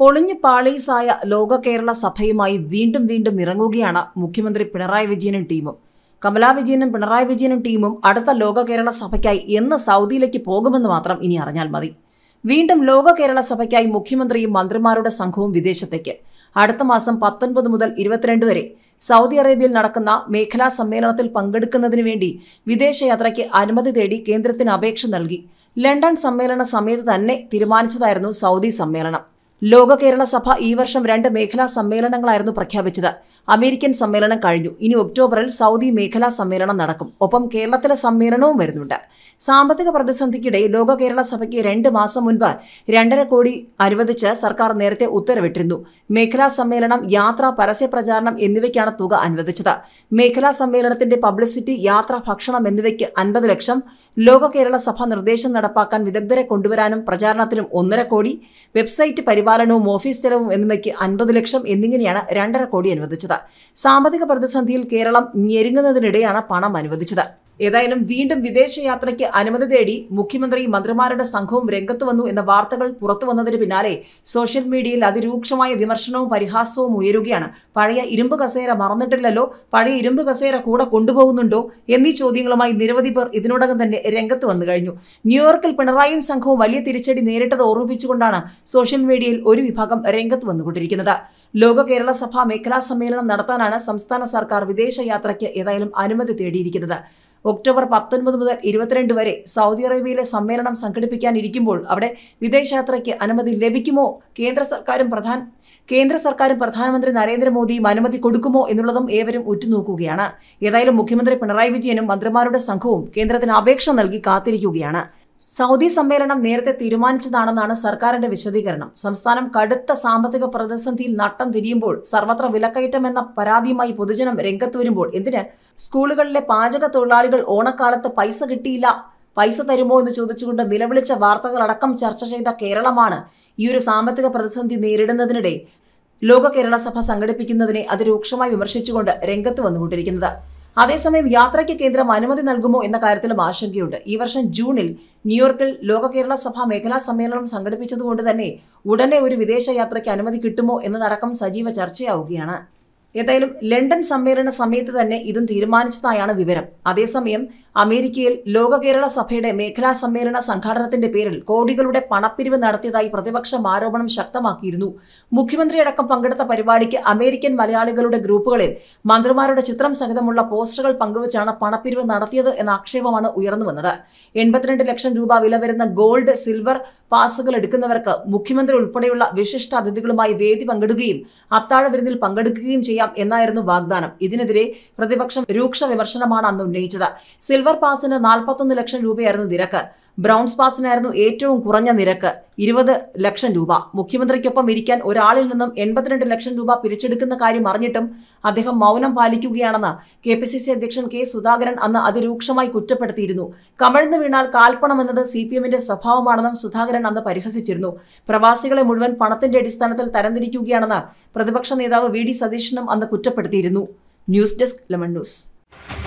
പൊളിഞ്ഞ് പാളീസായ ലോക കേരള സഭയുമായി വീണ്ടും വീണ്ടും ഇറങ്ങുകയാണ് മുഖ്യമന്ത്രി പിണറായി വിജയനും ടീമും കമലാ വിജയനും പിണറായി വിജയനും ടീമും അടുത്ത ലോക കേരള സഭയ്ക്കായി എന്ന് സൗദിയിലേക്ക് പോകുമെന്ന് മാത്രം ഇനി അറിഞ്ഞാൽ മതി വീണ്ടും ലോക കേരള സഭയ്ക്കായി മുഖ്യമന്ത്രിയും മന്ത്രിമാരുടെ സംഘവും വിദേശത്തേക്ക് അടുത്ത മാസം പത്തൊൻപത് മുതൽ ഇരുപത്തിരണ്ട് വരെ സൗദി അറേബ്യയിൽ നടക്കുന്ന മേഖലാ സമ്മേളനത്തിൽ പങ്കെടുക്കുന്നതിനു വേണ്ടി വിദേശയാത്രയ്ക്ക് അനുമതി തേടി കേന്ദ്രത്തിന് അപേക്ഷ നൽകി ലണ്ടൻ സമ്മേളന സമയത്ത് തന്നെ തീരുമാനിച്ചതായിരുന്നു സൗദി സമ്മേളനം ലോക കേരള സഭ ഈ വർഷം രണ്ട് മേഖലാ സമ്മേളനങ്ങളായിരുന്നു പ്രഖ്യാപിച്ചത് അമേരിക്കൻ സമ്മേളനം കഴിഞ്ഞു ഇനി ഒക്ടോബറിൽ സൗദി മേഖലാ സമ്മേളനം നടക്കും ഒപ്പം കേരളത്തിലെ സമ്മേളനവും വരുന്നുണ്ട് സാമ്പത്തിക പ്രതിസന്ധിക്കിടെ ലോക കേരള സഭയ്ക്ക് രണ്ട് മാസം മുൻപ് രണ്ടര കോടി അനുവദിച്ച് സർക്കാർ നേരത്തെ ഉത്തരവിട്ടിരുന്നു മേഖലാ സമ്മേളനം യാത്ര പരസ്യ പ്രചാരണം എന്നിവയ്ക്കാണ് തുക അനുവദിച്ചത് മേഖലാ സമ്മേളനത്തിന്റെ പബ്ലിസിറ്റി യാത്ര ഭക്ഷണം എന്നിവയ്ക്ക് അൻപത് ലക്ഷം ലോക കേരള സഭ നിർദ്ദേശം നടപ്പാക്കാൻ വിദഗ്ധരെ കൊണ്ടുവരാനും പ്രചാരണത്തിനും ഒന്നര കോടി വെബ്സൈറ്റ് പരിപാടി പരിപാലനവും ഓഫീസ് ചെലവും എന്നിവയ്ക്ക് അൻപത് ലക്ഷം എന്നിങ്ങനെയാണ് രണ്ടര കോടി അനുവദിച്ചത് സാമ്പത്തിക പ്രതിസന്ധിയിൽ കേരളം ഞെരുങ്ങുന്നതിനിടെയാണ് പണം അനുവദിച്ചത് ഏതായാലും വീണ്ടും വിദേശയാത്രയ്ക്ക് അനുമതി തേടി മുഖ്യമന്ത്രി മന്ത്രിമാരുടെ സംഘവും രംഗത്ത് വന്നു എന്ന വാർത്തകൾ പുറത്തു വന്നതിന് പിന്നാലെ സോഷ്യൽ മീഡിയയിൽ അതിരൂക്ഷമായ വിമർശനവും പരിഹാസവും ഉയരുകയാണ് പഴയ ഇരുമ്പ് കസേര മറന്നിട്ടില്ലല്ലോ പഴയ ഇരുമ്പ് കസേര കൂടെ കൊണ്ടുപോകുന്നുണ്ടോ എന്നീ ചോദ്യങ്ങളുമായി നിരവധി പേർ ഇതിനോടകം തന്നെ രംഗത്ത് വന്നു കഴിഞ്ഞു ന്യൂയോർക്കിൽ പിണറായി സംഘവും വലിയ തിരിച്ചടി നേരിട്ടത് ഓർമ്മിപ്പിച്ചുകൊണ്ടാണ് സോഷ്യൽ മീഡിയയിൽ ഒരു വിഭാഗം രംഗത്ത് വന്നുകൊണ്ടിരിക്കുന്നത് ലോക കേരള സഭ മേഖലാ സമ്മേളനം നടത്താനാണ് സംസ്ഥാന സർക്കാർ വിദേശയാത്രയ്ക്ക് ഏതായാലും അനുമതി തേടിയിരിക്കുന്നത് ഒക്ടോബർ പത്തൊൻപത് മുതൽ ഇരുപത്തിരണ്ട് വരെ സൗദി അറേബ്യയിലെ സമ്മേളനം സംഘടിപ്പിക്കാനിരിക്കുമ്പോൾ അവിടെ വിദേശയാത്രയ്ക്ക് അനുമതി ലഭിക്കുമോ കേന്ദ്ര സർക്കാരും പ്രധാന കേന്ദ്ര സർക്കാരും പ്രധാനമന്ത്രി നരേന്ദ്രമോദിയും അനുമതി കൊടുക്കുമോ എന്നുള്ളതും ഏവരും ഉറ്റുനോക്കുകയാണ് ഏതായാലും മുഖ്യമന്ത്രി പിണറായി വിജയനും മന്ത്രിമാരുടെ സംഘവും കേന്ദ്രത്തിന് അപേക്ഷ നൽകി കാത്തിരിക്കുകയാണ് സൗദി സമ്മേളനം നേരത്തെ തീരുമാനിച്ചതാണെന്നാണ് സർക്കാരിന്റെ വിശദീകരണം സംസ്ഥാനം കടുത്ത സാമ്പത്തിക പ്രതിസന്ധിയിൽ നട്ടം തിരിയുമ്പോൾ സർവത്ര എന്ന പരാതിയുമായി പൊതുജനം രംഗത്ത് വരുമ്പോൾ എന്തിന് സ്കൂളുകളിലെ പാചക തൊഴിലാളികൾ ഓണക്കാലത്ത് പൈസ കിട്ടിയില്ല പൈസ തരുമോ എന്ന് ചോദിച്ചുകൊണ്ട് നിലവിളിച്ച വാർത്തകളടക്കം ചർച്ച ചെയ്ത കേരളമാണ് ഈ ഒരു സാമ്പത്തിക പ്രതിസന്ധി നേരിടുന്നതിനിടെ ലോക കേരള സഭ സംഘടിപ്പിക്കുന്നതിനെ അതിരൂക്ഷമായി വിമർശിച്ചുകൊണ്ട് രംഗത്ത് വന്നുകൊണ്ടിരിക്കുന്നത് അതേസമയം യാത്രയ്ക്ക് കേന്ദ്രം അനുമതി നൽകുമോ എന്ന കാര്യത്തിലും ആശങ്കയുണ്ട് ഈ വർഷം ജൂണിൽ ന്യൂയോർക്കിൽ ലോക കേരള സഭ മേഖലാ സമ്മേളനം സംഘടിപ്പിച്ചതുകൊണ്ട് തന്നെ ഉടനെ ഒരു വിദേശ യാത്രയ്ക്ക് അനുമതി കിട്ടുമോ എന്നതടക്കം സജീവ ചർച്ചയാവുകയാണ് ഏതായാലും ലണ്ടൻ സമ്മേളന സമയത്ത് തന്നെ ഇതും തീരുമാനിച്ചതായാണ് വിവരം അതേസമയം അമേരിക്കയിൽ ലോക കേരള സഭയുടെ മേഖലാ സമ്മേളന സംഘാടനത്തിന്റെ പേരിൽ കോടികളുടെ പണപ്പിരിവ് നടത്തിയതായി പ്രതിപക്ഷം ആരോപണം ശക്തമാക്കിയിരുന്നു മുഖ്യമന്ത്രിയടക്കം പങ്കെടുത്ത പരിപാടിക്ക് അമേരിക്കൻ മലയാളികളുടെ ഗ്രൂപ്പുകളിൽ മന്ത്രിമാരുടെ ചിത്രം സഹിതമുള്ള പോസ്റ്ററുകൾ പങ്കുവച്ചാണ് പണപ്പിരിവ് നടത്തിയത് എന്ന ആക്ഷേപമാണ് ഉയർന്നു വന്നത് എൺപത്തിരണ്ട് ലക്ഷം രൂപ വില വരുന്ന ഗോൾഡ് സിൽവർ പാസുകൾ എടുക്കുന്നവർക്ക് മുഖ്യമന്ത്രി ഉൾപ്പെടെയുള്ള വിശിഷ്ട അതിഥികളുമായി വേദി പങ്കിടുകയും അത്താഴ വിരുന്നിൽ പങ്കെടുക്കുകയും ചെയ്യാം ചെയ്യാം എന്നായിരുന്നു വാഗ്ദാനം ഇതിനെതിരെ പ്രതിപക്ഷം രൂക്ഷ വിമർശനമാണ് അന്ന് ഉന്നയിച്ചത് സിൽവർ പാസിന് നാൽപ്പത്തൊന്ന് ലക്ഷം രൂപയായിരുന്നു നിരക്ക് ബ്രൗൺസ് പാസിനായിരുന്നു ഏറ്റവും കുറഞ്ഞ നിരക്ക് ഇരുപത് ലക്ഷം രൂപ മുഖ്യമന്ത്രിക്കൊപ്പം ഇരിക്കാൻ ഒരാളിൽ നിന്നും എൺപത്തിരണ്ട് ലക്ഷം രൂപ പിരിച്ചെടുക്കുന്ന കാര്യം അറിഞ്ഞിട്ടും അദ്ദേഹം മൗനം പാലിക്കുകയാണെന്ന് കെ പി സി സി അധ്യക്ഷൻ കെ സുധാകരൻ അന്ന് അതിരൂക്ഷമായി കുറ്റപ്പെടുത്തിയിരുന്നു കമഴ്ന്നു വീണാൽ കാൽപ്പണം എന്നത് സി പി എമ്മിന്റെ സ്വഭാവമാണെന്നും സുധാകരൻ അന്ന് പരിഹസിച്ചിരുന്നു പ്രവാസികളെ മുഴുവൻ പണത്തിന്റെ അടിസ്ഥാനത്തിൽ തരംതിരിക്കുകയാണെന്ന് പ്രതിപക്ഷ നേതാവ് വി ഡി സതീശനും അന്ന് കുറ്റപ്പെടുത്തിയിരുന്നു ന്യൂസ് ഡെസ്ക് ലെമൺ ന്യൂസ്